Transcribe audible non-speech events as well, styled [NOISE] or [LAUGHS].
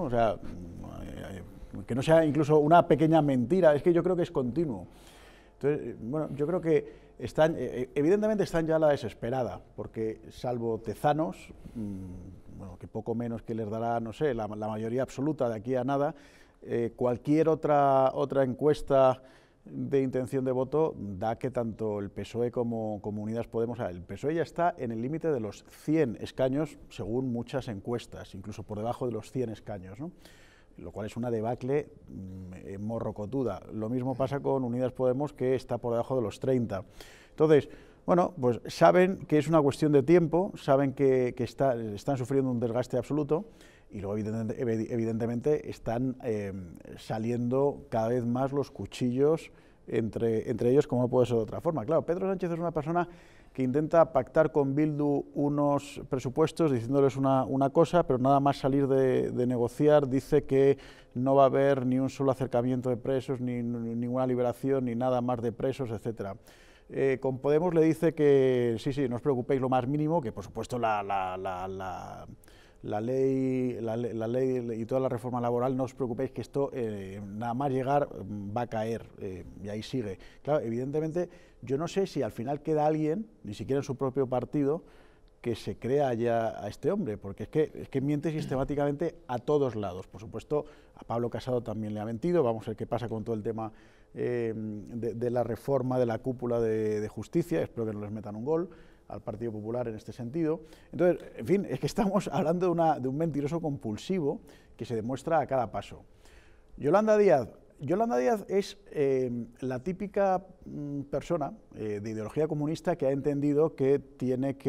O sea, mm, que no sea incluso una pequeña mentira, es que yo creo que es continuo. Entonces, bueno, yo creo que están, e, e, evidentemente están ya a la desesperada, porque salvo tezanos, mm, bueno, que poco menos que les dará, no sé, la, mayoría absoluta de aquí a nada, eh, cualquier otra, otra encuesta de intención de voto da que tanto el PSOE como, Unidas Podemos, el PSOE ya está en el límite de los 100 escaños según muchas encuestas, incluso por debajo de los 100 escaños, ¿no? lo cual es una debacle mm, morrocotuda. Lo mismo pasa con Unidas Podemos que está por debajo de los 30. Entonces, bueno, pues saben que es una cuestión de tiempo, saben que, están sufriendo un desgaste absoluto y luego evidentemente, están em, saliendo cada vez más los cuchillos entre, ellos, como puede ser de otra forma. Claro, Pedro Sánchez es una persona que intenta pactar con Bildu unos presupuestos diciéndoles una, cosa, pero nada más salir de, negociar dice que no va a haber ni un solo acercamiento de presos, ni, ni ninguna liberación, ni nada más de presos, etcétera. Eh, con Podemos le dice que sí, sí, no os preocupéis lo más mínimo, que por supuesto la, la, la, la ley, y toda la reforma laboral, no os preocupéis que esto eh, nada más llegar mm, va a caer eh, y ahí sigue. Claro, evidentemente yo no sé si al final queda alguien, ni siquiera en su propio partido, que se crea ya a este hombre, porque es que, es que miente sistemáticamente a todos lados. Por supuesto, a Pablo Casado también le ha mentido, vamos a ver qué pasa con todo el tema eh, de, la reforma de la cúpula de, justicia, espero que no les metan un gol al Partido Popular en este sentido. Entonces, en fin, es que estamos [LAUGHS] hablando de, una, un mentiroso compulsivo que se demuestra a cada paso. Yolanda Díaz, Yolanda Díaz es eh, la típica mm, persona eh, de ideología comunista que ha entendido que tiene que